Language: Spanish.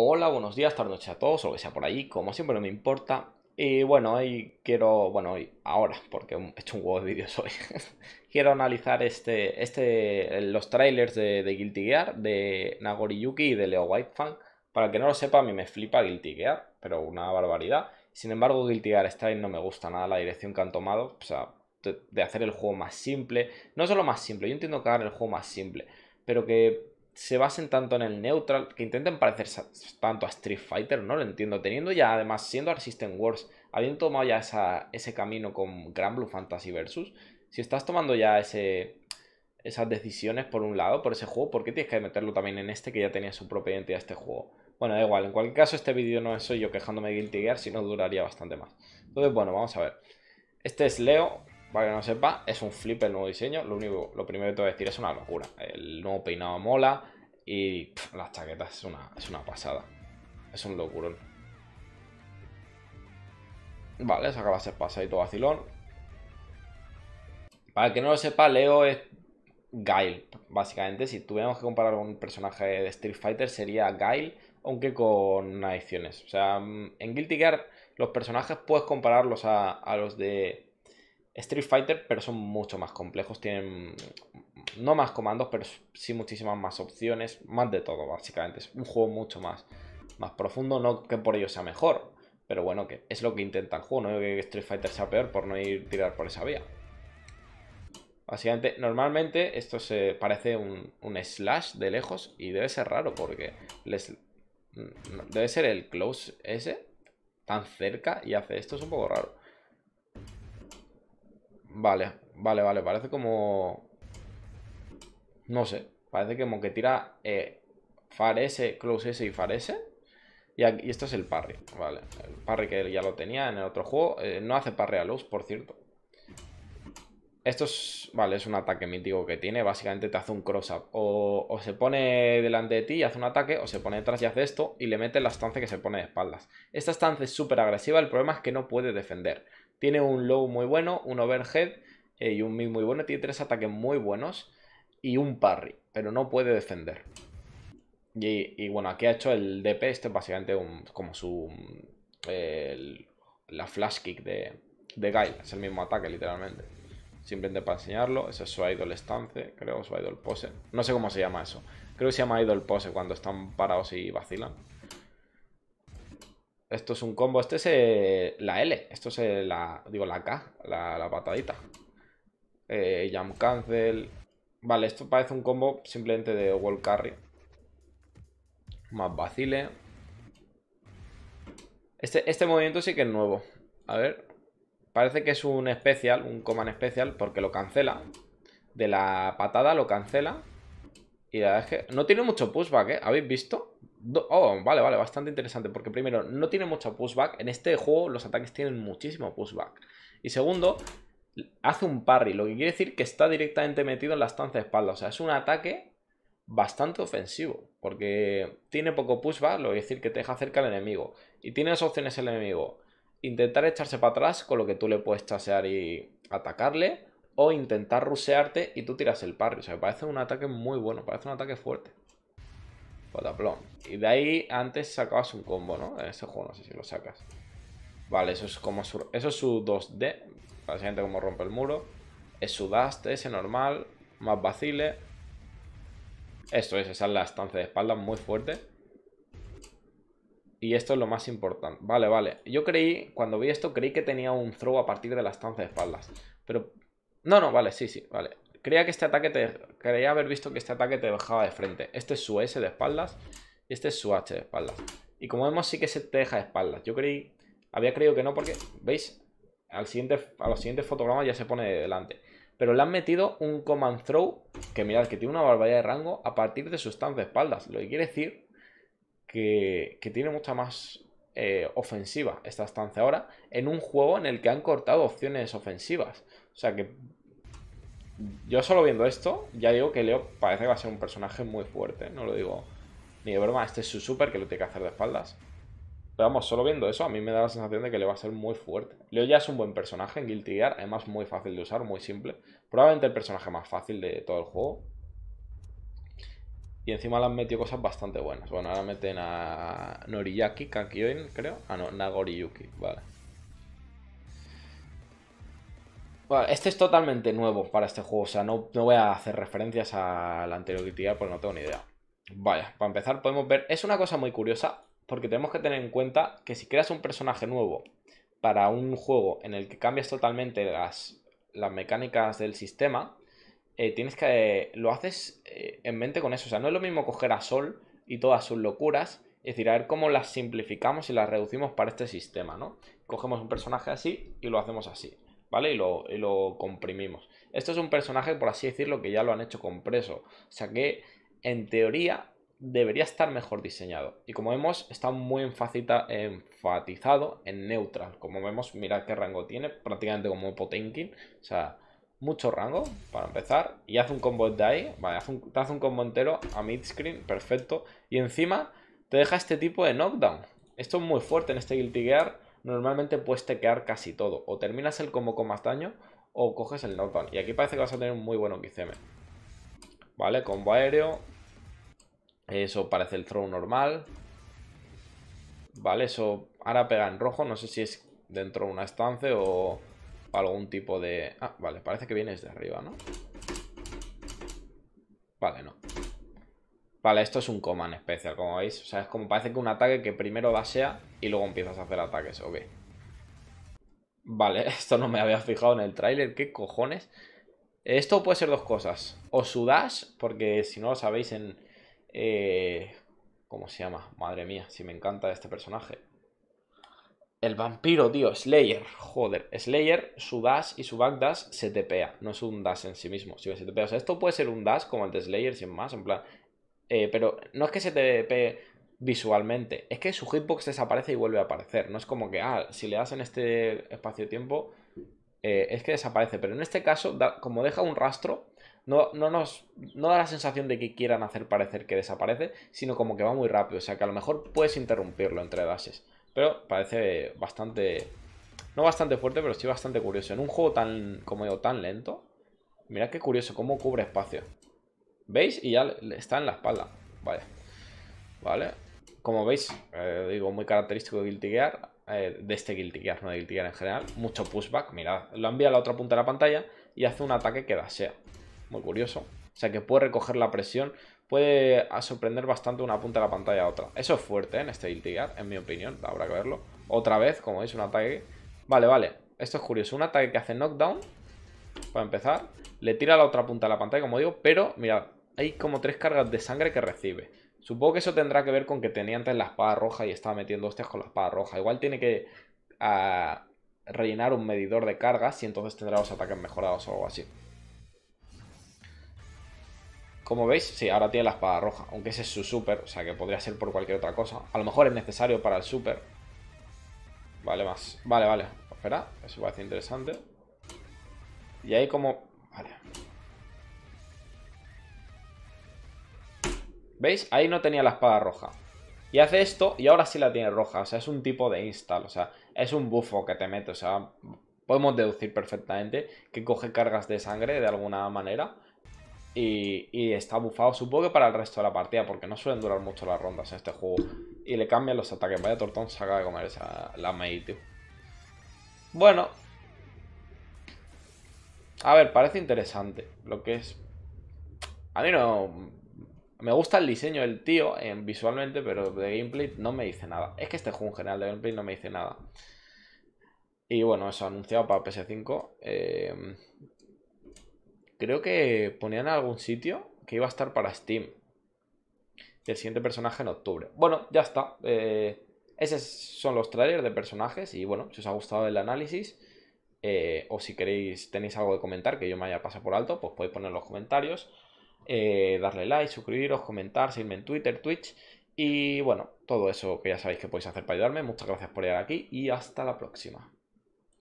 Hola, buenos días, tarde noche a todos, o que sea por ahí, como siempre no me importa. Y bueno, hoy quiero, bueno, hoy, ahora, porque he hecho un juego de vídeos hoy, quiero analizar este, este, los trailers de, Guilty Gear, de Nagori Yuki y de Leo Whitefang. Para que no lo sepa, a mí me flipa Guilty Gear, pero una barbaridad. Sin embargo, Guilty Gear Style no me gusta nada, la dirección que han tomado, o sea, de, hacer el juego más simple. No solo más simple, yo entiendo que hagan el juego más simple, pero que se basen tanto en el neutral, que intenten parecer tanto a Street Fighter, no lo entiendo. Teniendo ya, además, siendo System Wars, habiendo tomado ya ese camino con Gran Blue Fantasy Versus, si estás tomando ya ese, esas decisiones por un lado, por ese juego, ¿por qué tienes que meterlo también en este que ya tenía su propia identidad este juego? Bueno, da igual, en cualquier caso este vídeo no es soy yo quejándome de Guilty Gear, sino duraría bastante más. Entonces, bueno, vamos a ver. Este es Leo, para que no sepa, es un flip el nuevo diseño. Lo único, lo primero que te voy a decir es una locura. El nuevo peinado mola y las chaquetas es una, es una pasada. Es un locurón. Vale, saca las de y todo vacilón. Para que no lo sepa, Leo es Guile, Básicamente, si tuviéramos que comparar un personaje de Street Fighter, sería Gail, aunque con adiciones. O sea, en Guilty Gear los personajes puedes compararlos a los de Street Fighter, pero son mucho más complejos, tienen mm, no más comandos, pero sí muchísimas más opciones, más de todo básicamente. Es un juego mucho más, más profundo, no que por ello sea mejor, pero bueno, que es lo que intenta el juego, no digo que Street Fighter sea peor por no ir tirar por esa vía. Básicamente, normalmente esto se parece un, un slash de lejos y debe ser raro porque mm, debe ser el close ese tan cerca y hace esto, es un poco raro. Vale, vale, vale. Parece como... No sé. Parece como que tira eh, Far S, Close S y Far S. Y, esto es el parry, vale. El parry que ya lo tenía en el otro juego. Eh, no hace parry a Luz, por cierto. Esto es, vale, es un ataque mítico que tiene. Básicamente te hace un cross-up. O, o, se pone delante de ti y hace un ataque, o se pone detrás y hace esto, y le mete la estancia que se pone de espaldas. Esta estancia es súper agresiva, el problema es que no puede defender. Tiene un low muy bueno, un overhead eh, y un mid muy bueno. Tiene tres ataques muy buenos y un parry, pero no puede defender. Y, bueno, aquí ha hecho el DP, este es básicamente un, como su... la flash kick de, de Gail, es el mismo ataque literalmente. Simplemente para enseñarlo, ese es su idol stance, creo, su idol pose. No sé cómo se llama eso. Creo que se llama idol pose cuando están parados y vacilan. Esto es un combo. Este es eh, la L. Esto es eh, la... Digo, la K. La, la patadita. Eh, Jam cancel. Vale, esto parece un combo simplemente de wall carry. Más vacile. Este, este movimiento sí que es nuevo. A ver. Parece que es un especial, un command especial, porque lo cancela. De la patada lo cancela. Y la verdad es que no tiene mucho pushback, ¿eh? ¿Habéis visto? Oh, vale, vale, bastante interesante. Porque primero, no tiene mucho pushback. En este juego los ataques tienen muchísimo pushback. Y segundo, hace un parry. Lo que quiere decir que está directamente metido en la estancia de espalda. O sea, es un ataque bastante ofensivo. Porque tiene poco pushback, lo que quiere decir que te deja cerca al enemigo. Y tiene dos opciones el enemigo. Intentar echarse para atrás, con lo que tú le puedes chasear y atacarle o intentar rusearte y tú tiras el parry. O sea, me parece un ataque muy bueno, parece un ataque fuerte. Pataplón. Y de ahí antes sacabas un combo, ¿no? En ese juego no sé si lo sacas. Vale, eso es como eso es su 2D. Básicamente como rompe el muro. Es su dust, ese normal. Más vacile. Esto es, esa es la estancia de espaldas muy fuerte. Y esto es lo más importante. Vale, vale. Yo creí, cuando vi esto, creí que tenía un throw a partir de la estancia de espaldas. Pero no, no, vale, sí, sí, vale. Creía que este ataque te... Creía haber visto que este ataque te dejaba de frente. Este es su S de espaldas y este es su H de espaldas. Y como vemos, sí que se te deja de espaldas. Yo creí... Había creído que no porque, ¿veis? Al siguiente, a los siguientes fotogramas ya se pone de delante. Pero le han metido un command throw que mirad, que tiene una barbaridad de rango a partir de su stance de espaldas. Lo que quiere decir que, que tiene mucha más eh, ofensiva esta estancia ahora en un juego en el que han cortado opciones ofensivas. O sea que yo solo viendo esto, ya digo que Leo parece que va a ser un personaje muy fuerte, no lo digo ni de broma, este es su super que lo tiene que hacer de espaldas. Pero vamos, solo viendo eso, a mí me da la sensación de que le va a ser muy fuerte. Leo ya es un buen personaje en Guilty Gear, además muy fácil de usar, muy simple. Probablemente el personaje más fácil de todo el juego. Y encima le han metido cosas bastante buenas. Bueno, ahora meten a Noriyaki Kakyoin, creo. Ah, no, Nagoriyuki, vale. este es totalmente nuevo para este juego, o sea, no, no voy a hacer referencias a la anterior GTA porque no tengo ni idea. Vaya, para empezar podemos ver, es una cosa muy curiosa, porque tenemos que tener en cuenta que si creas un personaje nuevo para un juego en el que cambias totalmente las, mecánicas del sistema, eh, tienes que... lo haces eh, en mente con eso, o sea, no es lo mismo coger a Sol y todas sus locuras, es decir, a ver cómo las simplificamos y las reducimos para este sistema, ¿no? Cogemos un personaje así y lo hacemos así. ¿vale? Y lo, lo comprimimos. Esto es un personaje, por así decirlo, que ya lo han hecho compreso. O sea que, en teoría, debería estar mejor diseñado. Y como vemos, está muy enfatizado en neutral. Como vemos, mirad qué rango tiene, prácticamente como Potenkin. O sea, mucho rango, para empezar. Y hace un combo de ahí, vale, hace un, te hace un combo entero a mid screen, perfecto. Y encima te deja este tipo de knockdown. Esto es muy fuerte en este Guilty Gear normalmente puedes tequear casi todo. O terminas el combo con más daño o coges el knockdown. Y aquí parece que vas a tener un muy buen XM. Vale, combo aéreo. Eso parece el throw normal. Vale, eso ahora pega en rojo. No sé si es dentro de una estancia o algún tipo de... Ah, vale, parece que viene desde arriba, ¿no? Vale, no. Vale, esto es un en especial, como veis. O sea, es como parece que un ataque que primero basea y luego empiezas a hacer ataques, ok. Vale, esto no me había fijado en el tráiler, ¿qué cojones? Esto puede ser dos cosas. O su dash, porque si no lo sabéis en... Eh, ¿Cómo se llama? Madre mía, si me encanta este personaje. El vampiro, tío, Slayer, joder. Slayer, su dash y su backdash se tepea. No es un dash en sí mismo. Si se tepea. O sea, esto puede ser un dash como el de Slayer, sin más. En plan, eh, pero no es que se te pegue visualmente, es que su hitbox desaparece y vuelve a aparecer. No es como que, ah, si le das en este espacio-tiempo, eh, es que desaparece. Pero en este caso, como deja un rastro, no, nos, da la sensación de que quieran hacer parecer que desaparece, sino como que va muy rápido. O sea que a lo mejor puedes interrumpirlo entre dashes Pero parece bastante. No bastante fuerte, pero sí bastante curioso. En un juego tan, como yo, tan lento. Mira qué curioso, cómo cubre espacio. ¿Veis? Y ya está en la espalda. Vale. Vale. Como veis, eh, digo, muy característico de Guilty Gear, eh, de este Guilty Gear, no de Guilty Gear en general. Mucho pushback, mirad, lo envía a la otra punta de la pantalla y hace un ataque que da sea. Muy curioso. O sea que puede recoger la presión, puede ah, sorprender bastante una punta de la pantalla a otra. Eso es fuerte eh, en este Guilty Gear, en mi opinión, habrá que verlo. Otra vez, como veis, un ataque... Vale, vale, esto es curioso. Un ataque que hace knockdown, para empezar, le tira a la otra punta de la pantalla, como digo, pero mirad, hay como tres cargas de sangre que recibe. Supongo que eso tendrá que ver con que tenía antes la espada roja y estaba metiendo hostias con la espada roja. Igual tiene que ah, rellenar un medidor de cargas y entonces tendrá los ataques mejorados o algo así. Como veis, sí, ahora tiene la espada roja, aunque ese es su super, o sea que podría ser por cualquier otra cosa. A lo mejor es necesario para el super. Vale, más. Vale, vale. Espera, eso ser interesante. Y ahí como... ¿Veis? Ahí no tenía la espada roja. Y hace esto y ahora sí la tiene roja. O sea, es un tipo de install. O sea, es un bufo que te mete. O sea, podemos deducir perfectamente que coge cargas de sangre de alguna manera. Y, está bufado, supongo que para el resto de la partida, porque no suelen durar mucho las rondas en este juego. Y le cambian los ataques. Vaya tortón saca acaba de comer esa, la Mei, tío. Bueno. A ver, parece interesante lo que es... A mí no... Me gusta el diseño del tío eh, visualmente, pero de gameplay no me dice nada. Es que este juego en general de gameplay no me dice nada. Y bueno, eso anunciado para PS5. Eh, creo que ponían en algún sitio que iba a estar para Steam. el siguiente personaje en octubre. Bueno, ya está. Eh, esos son los trailers de personajes. Y bueno, si os ha gustado el análisis. o si queréis, tenéis algo que comentar que yo me haya pasado por alto, pues podéis poner en los comentarios. Eh, darle like, suscribiros, comentar, seguirme en Twitter, Twitch y bueno, todo eso que ya sabéis que podéis hacer para ayudarme. Muchas gracias por llegar aquí y hasta la próxima.